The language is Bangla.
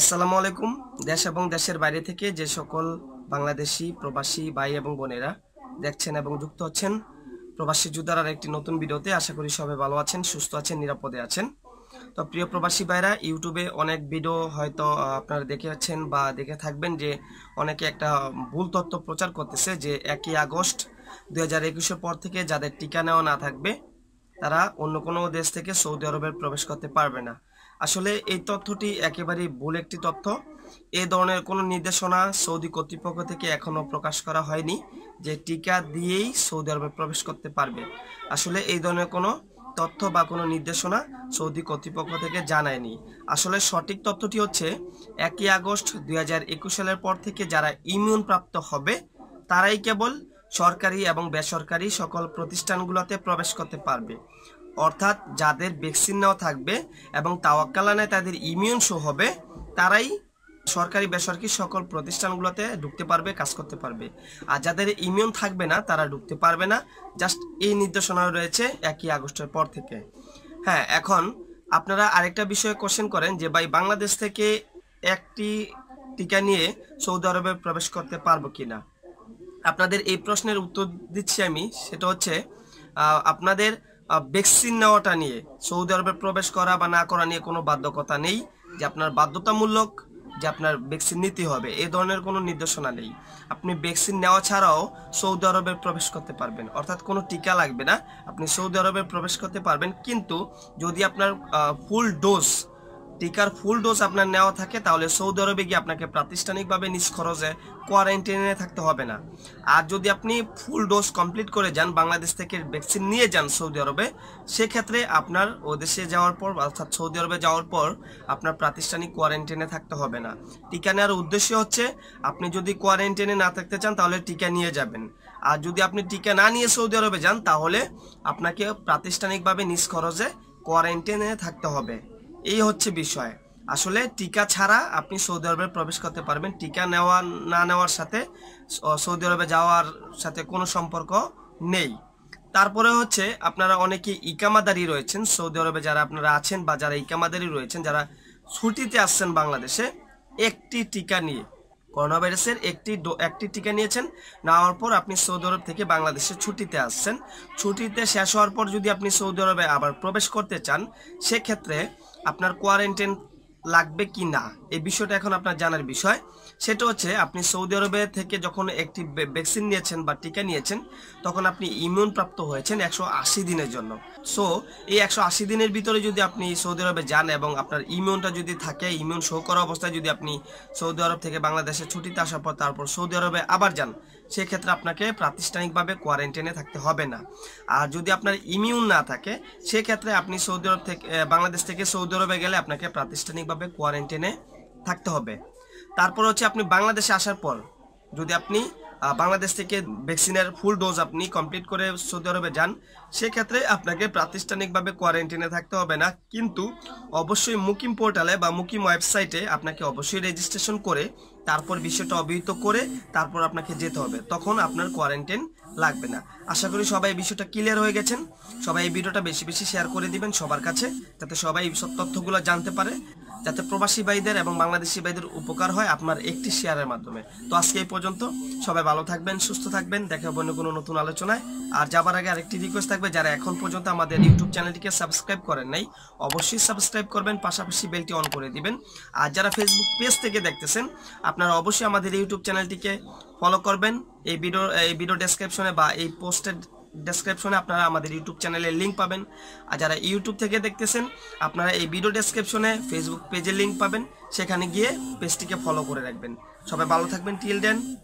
আসসালামু আলাইকুম দেশ এবং দেশের বাইরে থেকে যে সকল বাংলাদেশি প্রবাসী ভাই এবং বোনেরা দেখছেন এবং যুক্ত হচ্ছেন প্রবাসী যোদ্ধার একটি নতুন ভিডিওতে আশা করি সবাই ভালো আছেন সুস্থ আছেন নিরাপদে আছেন তো প্রিয় প্রবাসী ভাইরা ইউটিউবে অনেক ভিডিও হয়তো আপনারা দেখে আছেন বা দেখে থাকবেন যে অনেকে একটা ভুল তথ্য প্রচার করতেছে যে একই আগস্ট দু হাজার একুশের পর থেকে যাদের টিকা নেওয়া না থাকবে তারা অন্য কোনো দেশ থেকে সৌদি আরবের প্রবেশ করতে পারবে না আসলে এই তথ্যটি একেবারেই ভুল একটি তথ্য এ ধরনের কোনো নির্দেশনা সৌদি কর্তৃপক্ষ থেকে এখনও প্রকাশ করা হয়নি যে টিকা দিয়েই সৌদি আরবে প্রবেশ করতে পারবে আসলে এই ধরনের কোনো তথ্য বা কোনো নির্দেশনা সৌদি কর্তৃপক্ষ থেকে জানায়নি আসলে সঠিক তথ্যটি হচ্ছে একই আগস্ট দুই সালের পর থেকে যারা ইমিউন প্রাপ্ত হবে তারাই কেবল সরকারি এবং বেসরকারি সকল প্রতিষ্ঠানগুলোতে প্রবেশ করতে পারবে অর্থাৎ যাদের ভ্যাকসিন নেওয়া থাকবে এবং তাওয়াক্কালানায় তাদের ইমিউন শো হবে তারাই সরকারি বেসরকারি সকল প্রতিষ্ঠানগুলোতে ঢুকতে পারবে কাজ করতে পারবে আর যাদের ইমিউন থাকবে না তারা ঢুকতে পারবে না জাস্ট এই নির্দেশনা রয়েছে একই আগস্টের পর থেকে হ্যাঁ এখন আপনারা আরেকটা বিষয়ে কোশ্চেন করেন যে ভাই বাংলাদেশ থেকে একটি টিকা নিয়ে সৌদি আরবে প্রবেশ করতে পারবো কি না আপনাদের এই প্রশ্নের উত্তর দিচ্ছি আমি সেটা হচ্ছে আপনাদের ভ্যাকসিন নেওয়াটা নিয়ে সৌদি আরবে প্রবেশ করা বা না করা নিয়ে কোনো বাধ্যকতা নেই যে আপনার বাধ্যতামূলক যে আপনার ভ্যাকসিন নিতে হবে এ ধরনের কোনো নির্দেশনা নেই আপনি ভ্যাকসিন নেওয়া ছাড়াও সৌদি আরবে প্রবেশ করতে পারবেন অর্থাৎ কোনো টিকা লাগবে না আপনি সৌদি আরবে প্রবেশ করতে পারবেন কিন্তু যদি আপনার ফুল ডোজ টিকার ফুল ডোজ আপনার নেওয়া থাকে তাহলে সৌদি আরবে গিয়ে আপনাকে প্রাতিষ্ঠানিকভাবে নিজ খরচে কোয়ারেন্টাইনে থাকতে হবে না আর যদি আপনি ফুল ডোজ কমপ্লিট করে যান বাংলাদেশ থেকে ভ্যাকসিন নিয়ে যান সৌদি আরবে সেক্ষেত্রে আপনার ও দেশে যাওয়ার পর অর্থাৎ সৌদি আরবে যাওয়ার পর আপনার প্রাতিষ্ঠানিক কোয়ারেন্টাইনে থাকতে হবে না টিকা নেওয়ার উদ্দেশ্য হচ্ছে আপনি যদি কোয়ারেন্টাইনে না থাকতে চান তাহলে টিকা নিয়ে যাবেন আর যদি আপনি টিকা না নিয়ে সৌদি আরবে যান তাহলে আপনাকে প্রাতিষ্ঠানিকভাবে নিজ খরচে কোয়ারেন্টাইনে থাকতে হবে এই হচ্ছে বিষয় আসলে টিকা ছাড়া আপনি সৌদি আরবে প্রবেশ করতে পারবেন টিকা নেওয়া না নেওয়ার সাথে সৌদি আরবে যাওয়ার সাথে কোনো সম্পর্ক নেই তারপরে হচ্ছে আপনারা অনেকে ইকামাদারি রয়েছেন সৌদি আরবে যারা আপনারা আছেন বা যারা ইকামাদারি রয়েছেন যারা ছুটিতে আসছেন বাংলাদেশে একটি টিকা নিয়ে করোনা ভাইরাসের একটি একটি টিকা নিয়েছেন নেওয়ার পর আপনি সৌদি আরব থেকে বাংলাদেশে ছুটিতে আসছেন ছুটিতে শেষ হওয়ার পর যদি আপনি সৌদি আরবে আবার প্রবেশ করতে চান সেক্ষেত্রে আপনার কোয়ারেন্টাইন লাগবে কি না এই বিষয়টা এখন আপনার জানার বিষয় সেটা হচ্ছে আপনি সৌদি আরবে থেকে যখন একটি ভ্যাকসিন নিয়েছেন বা টিকা নিয়েছেন তখন আপনি ইমিউন প্রাপ্ত হয়েছেন একশো দিনের জন্য সো এই একশো দিনের ভিতরে যদি আপনি সৌদি আরবে যান এবং আপনার ইমিউনটা যদি থাকে ইমিউন শো করা অবস্থায় যদি আপনি সৌদি আরব থেকে বাংলাদেশে ছুটিতে আসার পর তারপর সৌদি আরবে আবার যান সেক্ষেত্রে আপনাকে প্রাতিষ্ঠানিকভাবে কোয়ারেন্টাইনে থাকতে হবে না আর যদি আপনার ইমিউন না থাকে সেক্ষেত্রে আপনি সৌদি আরব থেকে বাংলাদেশ থেকে সৌদি আরবে গেলে আপনাকে প্রাতিষ্ঠানিকভাবে কোয়ারেন্টাইনে থাকতে হবে তারপর হচ্ছে আপনি বাংলাদেশে আসার পর যদি আপনি বাংলাদেশ থেকে ভ্যাকসিনের ফুল ডোজ আপনি কমপ্লিট করে সৌদি আরবে যান সেক্ষেত্রে আপনাকে প্রাতিষ্ঠানিকভাবে কোয়ারেন্টিনে থাকতে হবে না কিন্তু অবশ্যই মুকিম পোর্টালে বা মুকিম ওয়েবসাইটে আপনাকে অবশ্যই রেজিস্ট্রেশন করে তারপর বিষয়টা অবহিত করে তারপর আপনাকে যেতে হবে তখন আপনার কোয়ারেন্টাইন লাগবে না আশা করি সবাই বিষয়টা ক্লিয়ার হয়ে গেছেন সবাই এই ভিডিওটা বেশি বেশি শেয়ার করে দিবেন সবার কাছে যাতে সবাই সব তথ্যগুলো জানতে পারে যাতে প্রবাসী ভাইদের এবং বাংলাদেশি ভাইদের উপকার হয় আপনার একটি শেয়ারের মাধ্যমে তো আজকে এই পর্যন্ত সবাই ভালো থাকবেন সুস্থ থাকবেন দেখা অন্য কোনো নতুন আলোচনায় আর যাবার আগে আরেকটি রিকোয়েস্ট থাকবে যারা এখন পর্যন্ত আমাদের ইউটিউব চ্যানেলটিকে সাবস্ক্রাইব করেন নাই অবশ্যই সাবস্ক্রাইব করবেন পাশাপাশি বেলটি অন করে দিবেন আর যারা ফেসবুক পেজ থেকে দেখতেছেন আপনারা অবশ্যই আমাদের ইউটিউব চ্যানেলটিকে ফলো করবেন এই ভিডিও এই ভিডিও ডেসক্রিপশনে বা এই পোস্টের ডেসক্রিপশনে আপনারা আমাদের ইউটিউব চ্যানেলের লিঙ্ক পাবেন আর যারা ইউটিউব থেকে দেখতেছেন আপনারা এই ভিডিও ডেসক্রিপশনে ফেসবুক পেজের লিঙ্ক পাবেন সেখানে গিয়ে পেজটিকে ফলো করে রাখবেন সবাই ভালো থাকবেন টিল দেন